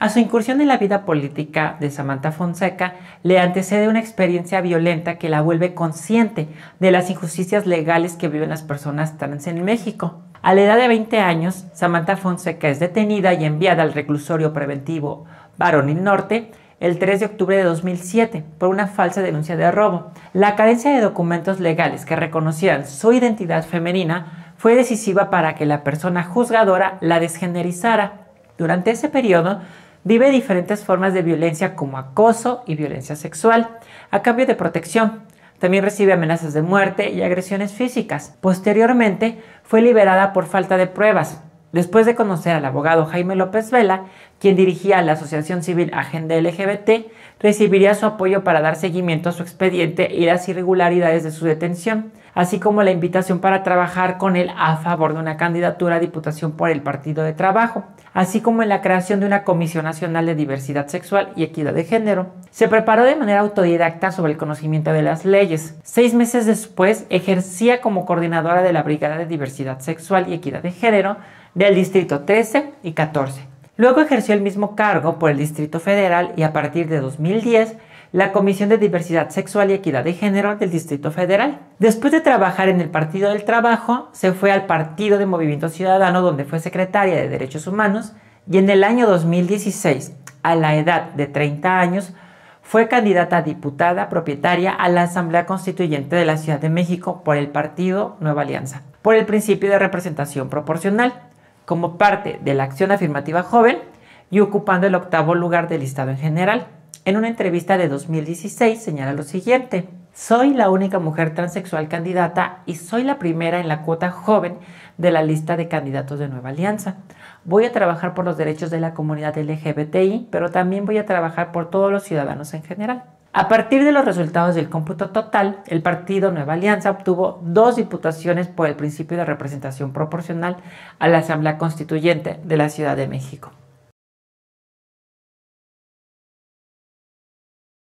A su incursión en la vida política de Samantha Fonseca le antecede una experiencia violenta que la vuelve consciente de las injusticias legales que viven las personas trans en México. A la edad de 20 años, Samantha Fonseca es detenida y enviada al reclusorio preventivo y Norte el 3 de octubre de 2007 por una falsa denuncia de robo. La carencia de documentos legales que reconocían su identidad femenina fue decisiva para que la persona juzgadora la desgenerizara. Durante ese periodo, Vive diferentes formas de violencia como acoso y violencia sexual, a cambio de protección. También recibe amenazas de muerte y agresiones físicas. Posteriormente, fue liberada por falta de pruebas. Después de conocer al abogado Jaime López Vela, quien dirigía la Asociación Civil Agenda LGBT, recibiría su apoyo para dar seguimiento a su expediente y las irregularidades de su detención así como la invitación para trabajar con él a favor de una candidatura a diputación por el Partido de Trabajo, así como en la creación de una Comisión Nacional de Diversidad Sexual y Equidad de Género. Se preparó de manera autodidacta sobre el conocimiento de las leyes. Seis meses después ejercía como coordinadora de la Brigada de Diversidad Sexual y Equidad de Género del Distrito 13 y 14. Luego ejerció el mismo cargo por el Distrito Federal y a partir de 2010 la Comisión de Diversidad Sexual y Equidad de Género del Distrito Federal. Después de trabajar en el Partido del Trabajo, se fue al Partido de Movimiento Ciudadano, donde fue secretaria de Derechos Humanos, y en el año 2016, a la edad de 30 años, fue candidata diputada propietaria a la Asamblea Constituyente de la Ciudad de México por el partido Nueva Alianza, por el principio de representación proporcional, como parte de la Acción Afirmativa Joven y ocupando el octavo lugar del listado en general. En una entrevista de 2016 señala lo siguiente. Soy la única mujer transexual candidata y soy la primera en la cuota joven de la lista de candidatos de Nueva Alianza. Voy a trabajar por los derechos de la comunidad LGBTI, pero también voy a trabajar por todos los ciudadanos en general. A partir de los resultados del cómputo total, el partido Nueva Alianza obtuvo dos diputaciones por el principio de representación proporcional a la Asamblea Constituyente de la Ciudad de México.